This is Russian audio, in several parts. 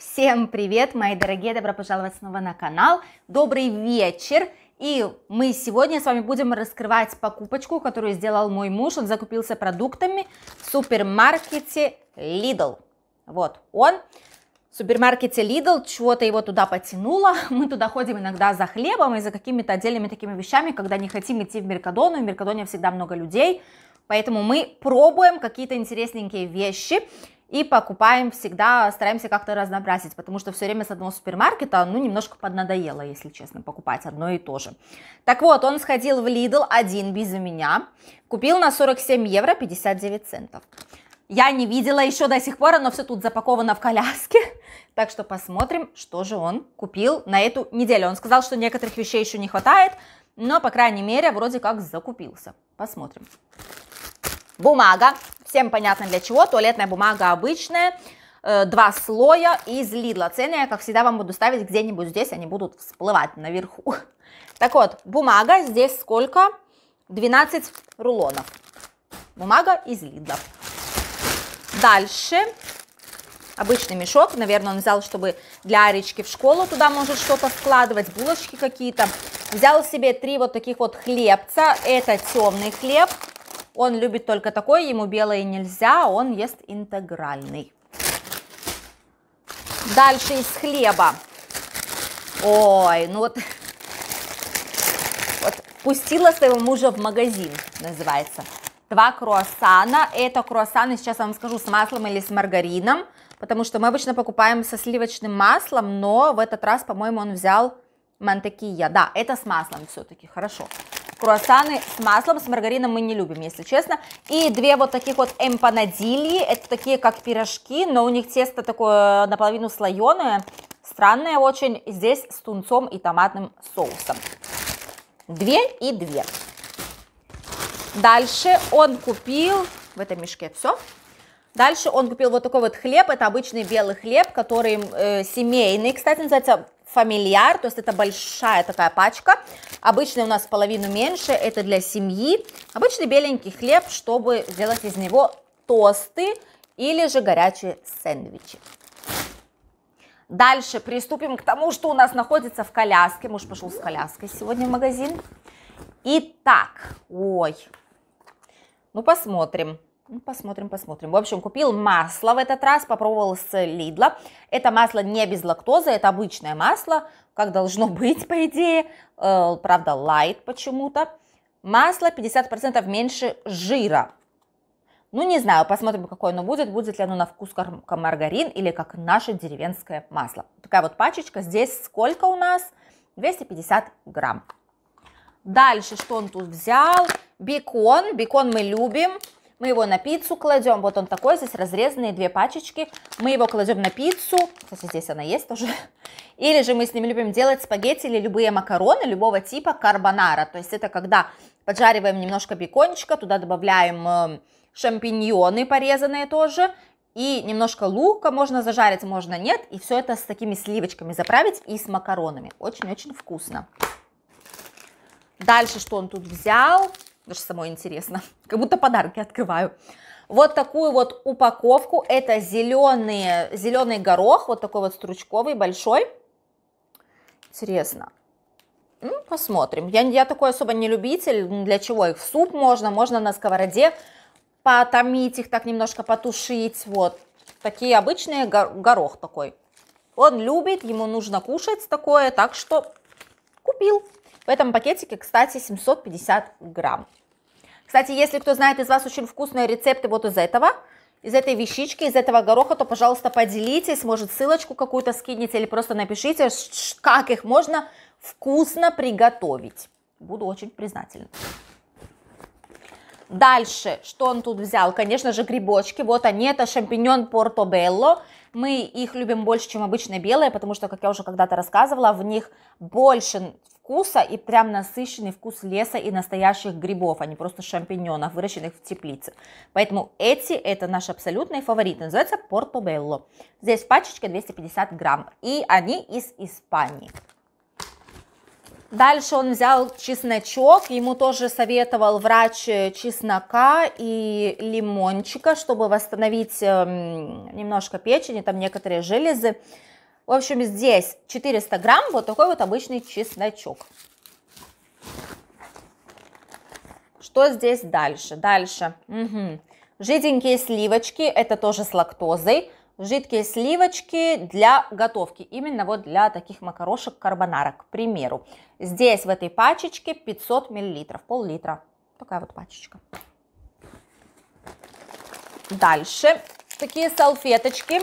Всем привет, мои дорогие, добро пожаловать снова на канал. Добрый вечер. И мы сегодня с вами будем раскрывать покупочку, которую сделал мой муж. Он закупился продуктами в супермаркете Lidl. Вот он. В супермаркете Lidl чего-то его туда потянуло. Мы туда ходим иногда за хлебом и за какими-то отдельными такими вещами, когда не хотим идти в Меркадону. В Меркадоне всегда много людей. Поэтому мы пробуем какие-то интересненькие вещи и покупаем всегда, стараемся как-то разнообразить, потому что все время с одного супермаркета, ну, немножко поднадоело, если честно, покупать одно и то же. Так вот, он сходил в Лидл один без меня, купил на 47 евро 59 центов. Я не видела еще до сих пор, оно все тут запаковано в коляске. Так что посмотрим, что же он купил на эту неделю. Он сказал, что некоторых вещей еще не хватает, но, по крайней мере, вроде как закупился. Посмотрим. Бумага, всем понятно для чего, туалетная бумага обычная, э, два слоя из Лидла. Цены я, как всегда, вам буду ставить где-нибудь здесь, они будут всплывать наверху. Так вот, бумага здесь сколько? 12 рулонов. Бумага из Лидла. Дальше обычный мешок, наверное, он взял, чтобы для Аречки в школу туда может что-то складывать, булочки какие-то. Взял себе три вот таких вот хлебца, это темный хлеб, он любит только такой, ему белое нельзя, а он ест интегральный. Дальше из хлеба. Ой, ну вот, вот пустила своего мужа в магазин, называется. Два круассана. Это круассаны, сейчас я вам скажу, с маслом или с маргарином, потому что мы обычно покупаем со сливочным маслом, но в этот раз, по-моему, он взял мантекия. Да, это с маслом все-таки, Хорошо круассаны с маслом, с маргарином мы не любим, если честно. И две вот таких вот эмпанадильи, это такие как пирожки, но у них тесто такое наполовину слоеное, странное очень, здесь с тунцом и томатным соусом. Две и две. Дальше он купил, в этом мешке все, Дальше он купил вот такой вот хлеб, это обычный белый хлеб, который э, семейный, кстати, называется фамильяр, то есть это большая такая пачка. обычно у нас половину меньше, это для семьи. Обычный беленький хлеб, чтобы сделать из него тосты или же горячие сэндвичи. Дальше приступим к тому, что у нас находится в коляске. Муж пошел с коляской сегодня в магазин. Итак, ой, ну посмотрим. Посмотрим, посмотрим. В общем, купил масло в этот раз, попробовал с Лидла. Это масло не без лактозы, это обычное масло, как должно быть, по идее. Э, правда, лайт почему-то. Масло 50% меньше жира. Ну, не знаю, посмотрим, какое оно будет. Будет ли оно на вкус как маргарин или как наше деревенское масло. Такая вот пачечка. Здесь сколько у нас? 250 грамм. Дальше что он тут взял? Бекон. Бекон мы любим. Мы его на пиццу кладем. Вот он такой, здесь разрезанные две пачечки. Мы его кладем на пиццу. Кстати, здесь она есть тоже. Или же мы с ним любим делать спагетти или любые макароны любого типа карбонара. То есть это когда поджариваем немножко бекончика, туда добавляем э, шампиньоны порезанные тоже, и немножко лука можно зажарить, можно нет, и все это с такими сливочками заправить и с макаронами. Очень-очень вкусно. Дальше что он тут взял? Потому что самой интересно. Как будто подарки открываю. Вот такую вот упаковку. Это зеленые, зеленый горох. Вот такой вот стручковый, большой. Интересно. Ну, посмотрим. Я, я такой особо не любитель. Для чего их? В суп можно, можно на сковороде потомить их, так немножко потушить. Вот. Такие обычные горох такой. Он любит, ему нужно кушать такое, так что купил. В этом пакетике, кстати, 750 грамм. Кстати, если кто знает из вас очень вкусные рецепты вот из этого, из этой вещички, из этого гороха, то, пожалуйста, поделитесь, может, ссылочку какую-то скинете или просто напишите, как их можно вкусно приготовить. Буду очень признательна. Дальше, что он тут взял? Конечно же, грибочки. Вот они, это шампиньон портобелло. Мы их любим больше, чем обычные белые, потому что, как я уже когда-то рассказывала, в них больше вкуса и прям насыщенный вкус леса и настоящих грибов, а не просто шампиньонов, выращенных в теплице. Поэтому эти, это наш абсолютный фаворит, называется Портобелло. Здесь пачечка 250 грамм, и они из Испании. Дальше он взял чесночок, ему тоже советовал врач э, чеснока и лимончика, чтобы восстановить эм, немножко печени, там некоторые железы. В общем, здесь 400 грамм вот такой вот обычный чесночок. Что здесь дальше? Дальше. Угу. Жиденькие сливочки, это тоже с лактозой. Жидкие сливочки для готовки, именно вот для таких макарошек карбонара, к примеру. Здесь в этой пачечке 500 миллилитров, пол-литра. Такая вот пачечка. Дальше такие салфеточки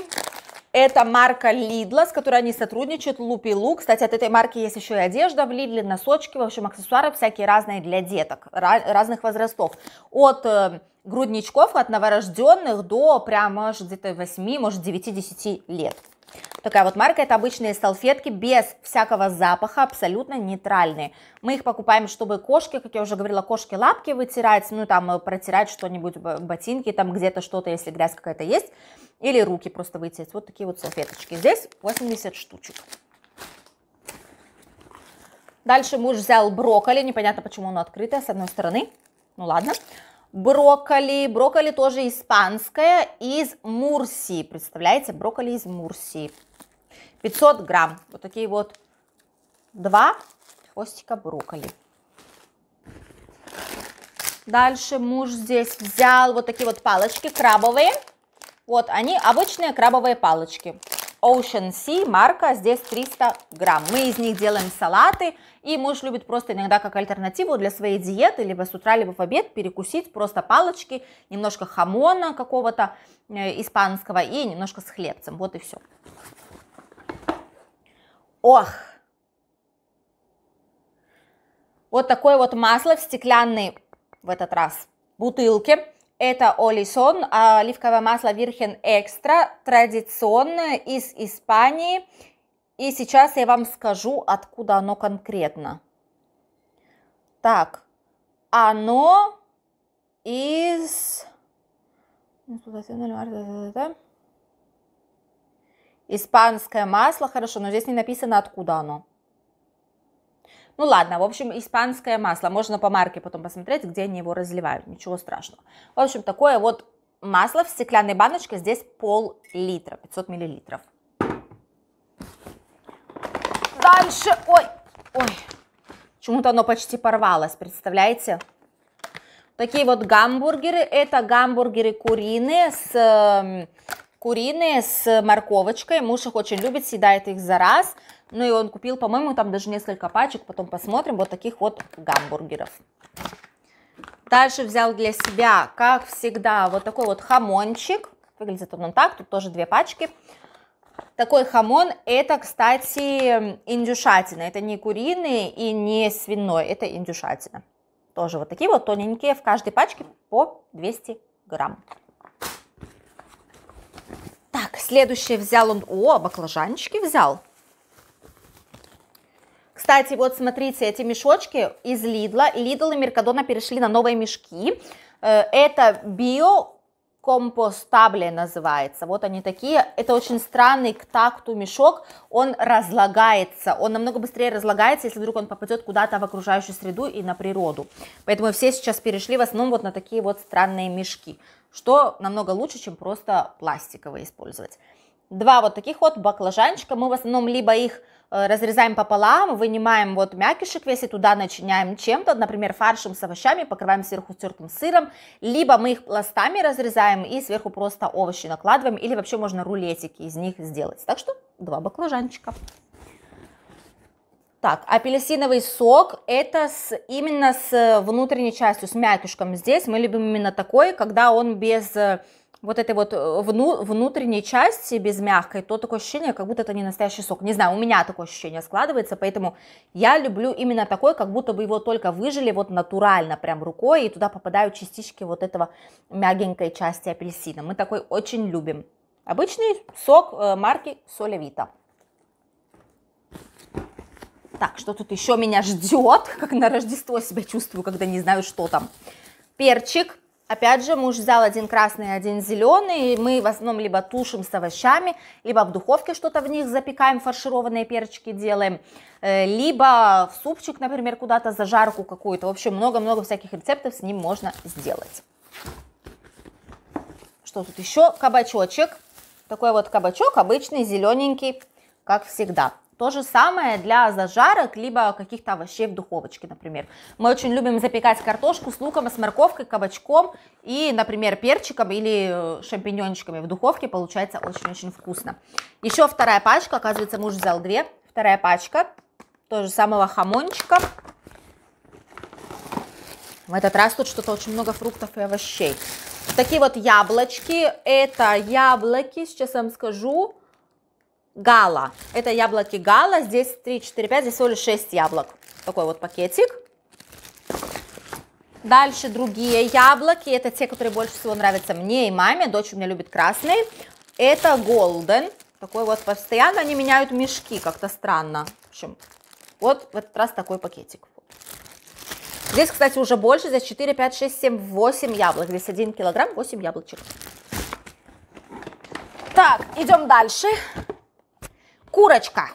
это марка Лидла, с которой они сотрудничают, Лупи Лу. Кстати, от этой марки есть еще и одежда в Лидле, носочки, в общем, аксессуары всякие разные для деток, разных возрастов. От э, грудничков, от новорожденных до прямо где-то 8, может, 9-10 лет. Такая вот марка, это обычные салфетки без всякого запаха, абсолютно нейтральные. Мы их покупаем, чтобы кошки, как я уже говорила, кошки лапки вытирать, ну там э, протирать что-нибудь, ботинки, там где-то что-то, если грязь какая-то есть, или руки просто вытереть. Вот такие вот салфеточки. Здесь 80 штучек. Дальше муж взял брокколи, непонятно, почему оно открытое, с одной стороны. Ну ладно. Ладно брокколи. Брокколи тоже испанское, из Мурсии. Представляете, брокколи из Мурсии. 500 грамм. Вот такие вот два хвостика брокколи. Дальше муж здесь взял вот такие вот палочки крабовые. Вот они обычные крабовые палочки. Ocean Sea, марка, здесь 300 грамм. Мы из них делаем салаты, и муж любит просто иногда как альтернативу для своей диеты, либо с утра, либо в обед перекусить просто палочки, немножко хамона какого-то э, испанского и немножко с хлебцем, вот и все. Ох! Вот такое вот масло в стеклянной, в этот раз, бутылке. Это Олисон, а, оливковое масло Virgen Extra, традиционное из Испании. И сейчас я вам скажу, откуда оно конкретно. Так, оно из... Ну, Испанское масло, хорошо, но здесь не написано, откуда оно. Ну ладно, в общем, испанское масло. Можно по марке потом посмотреть, где они его разливают. Ничего страшного. В общем, такое вот масло в стеклянной баночке. Здесь пол-литра, 500 миллилитров. Дальше, ой, ой, Почему-то оно почти порвалось, представляете? Такие вот гамбургеры. Это гамбургеры куриные с эм, куриные с морковочкой. Муж их очень любит, съедает их за раз. Ну и он купил, по-моему, там даже несколько пачек, потом посмотрим, вот таких вот гамбургеров. Дальше взял для себя, как всегда, вот такой вот хамончик. Выглядит он так, тут тоже две пачки. Такой хамон, это, кстати, индюшатина. Это не куриный и не свиной, это индюшатина. Тоже вот такие вот тоненькие, в каждой пачке по 200 грамм. Следующее взял он... О, баклажанчики взял. Кстати, вот смотрите, эти мешочки из Лидла. Лидл и Меркадона перешли на новые мешки. Э, это био компостабле называется. Вот они такие. Это очень странный к такту мешок. Он разлагается. Он намного быстрее разлагается, если вдруг он попадет куда-то в окружающую среду и на природу. Поэтому все сейчас перешли в основном вот на такие вот странные мешки что намного лучше, чем просто пластиковые использовать. Два вот таких вот баклажанчика, мы в основном либо их э, разрезаем пополам, вынимаем вот мякишек весь и туда начиняем чем-то, например, фаршем с овощами, покрываем сверху тертым сыром, либо мы их пластами разрезаем и сверху просто овощи накладываем, или вообще можно рулетики из них сделать. Так что два баклажанчика. Так, апельсиновый сок это с, именно с внутренней частью, с мякишком. Здесь мы любим именно такой, когда он без э, вот этой вот э, вну, внутренней части, без мягкой, то такое ощущение, как будто это не настоящий сок. Не знаю, у меня такое ощущение складывается, поэтому я люблю именно такой, как будто бы его только выжили вот натурально прям рукой, и туда попадают частички вот этого мягенькой части апельсина. Мы такой очень любим. Обычный сок э, марки Солевита. Так, что тут еще меня ждет? Как на Рождество себя чувствую, когда не знаю, что там. Перчик. Опять же, муж взял один красный, один зеленый. мы в основном либо тушим с овощами, либо в духовке что-то в них запекаем, фаршированные перчики делаем, э, либо в супчик, например, куда-то зажарку какую-то. В общем, много-много всяких рецептов с ним можно сделать. Что тут еще? Кабачочек. Такой вот кабачок, обычный, зелененький, как всегда. То же самое для зажарок, либо каких-то овощей в духовочке, например. Мы очень любим запекать картошку с луком, с морковкой, кабачком и, например, перчиком или э, шампиньончиками в духовке. Получается очень-очень вкусно. Еще вторая пачка, оказывается, муж взял две. Вторая пачка тоже самого хамончика. В этот раз тут что-то очень много фруктов и овощей. Такие вот яблочки. Это яблоки, сейчас я вам скажу гала. Это яблоки гала. Здесь 3, 4, 5, здесь всего лишь 6 яблок. Такой вот пакетик. Дальше другие яблоки. Это те, которые больше всего нравятся мне и маме. Дочь у меня любит красный. Это golden. Такой вот постоянно они меняют мешки, как-то странно. В общем, вот в этот раз такой пакетик. Здесь, кстати, уже больше, здесь 4, 5, 6, 7, 8 яблок. Здесь 1 килограмм, 8 яблочек. Так, идем дальше курочка.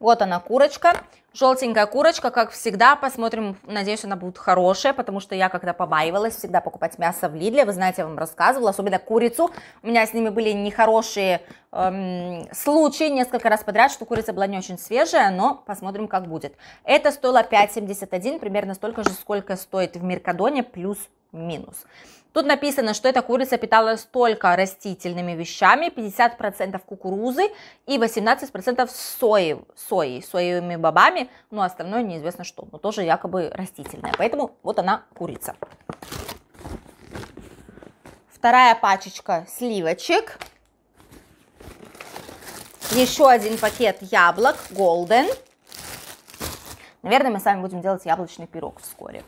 Вот она, курочка. Желтенькая курочка, как всегда, посмотрим, надеюсь, она будет хорошая, потому что я когда побаивалась всегда покупать мясо в Лидле, вы знаете, я вам рассказывала, особенно курицу, у меня с ними были нехорошие эм, случаи несколько раз подряд, что курица была не очень свежая, но посмотрим, как будет. Это стоило 5,71, примерно столько же, сколько стоит в Меркадоне, плюс-минус. Тут написано, что эта курица питалась только растительными вещами, 50% кукурузы и 18% сои, сои, соевыми бобами, ну остальное неизвестно что, но тоже якобы растительное. Поэтому вот она курица. Вторая пачечка сливочек. Еще один пакет яблок Golden. Наверное, мы с вами будем делать яблочный пирог вскоре.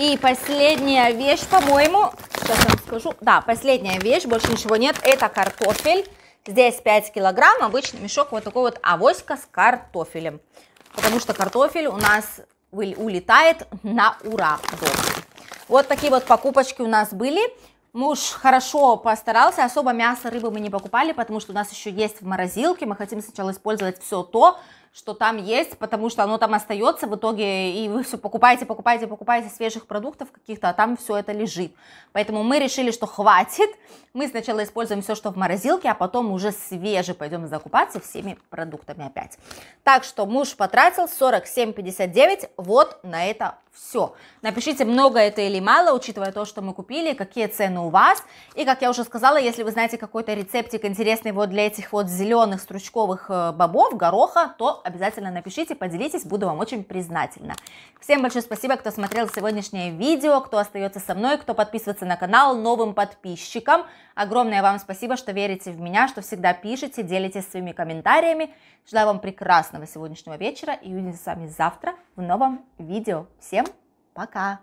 И последняя вещь, по-моему, сейчас вам скажу. Да, последняя вещь, больше ничего нет, это картофель. Здесь 5 килограмм, обычный мешок, вот такой вот авоська с картофелем. Потому что картофель у нас улетает на ура дома. Вот такие вот покупочки у нас были. Муж хорошо постарался, особо мясо, рыбы мы не покупали, потому что у нас еще есть в морозилке, мы хотим сначала использовать все то, что там есть, потому что оно там остается в итоге, и вы все покупаете, покупаете, покупаете свежих продуктов каких-то, а там все это лежит. Поэтому мы решили, что хватит. Мы сначала используем все, что в морозилке, а потом уже свеже пойдем закупаться всеми продуктами опять. Так что муж потратил 47,59 вот на это все. Напишите, много это или мало, учитывая то, что мы купили, какие цены у вас. И, как я уже сказала, если вы знаете какой-то рецептик интересный вот для этих вот зеленых стручковых э, бобов, гороха, то обязательно напишите, поделитесь, буду вам очень признательна. Всем большое спасибо, кто смотрел сегодняшнее видео, кто остается со мной, кто подписывается на канал, новым подписчикам. Огромное вам спасибо, что верите в меня, что всегда пишете, делитесь своими комментариями. Желаю вам прекрасного сегодняшнего вечера и увидимся с вами завтра в новом видео. Всем Пока!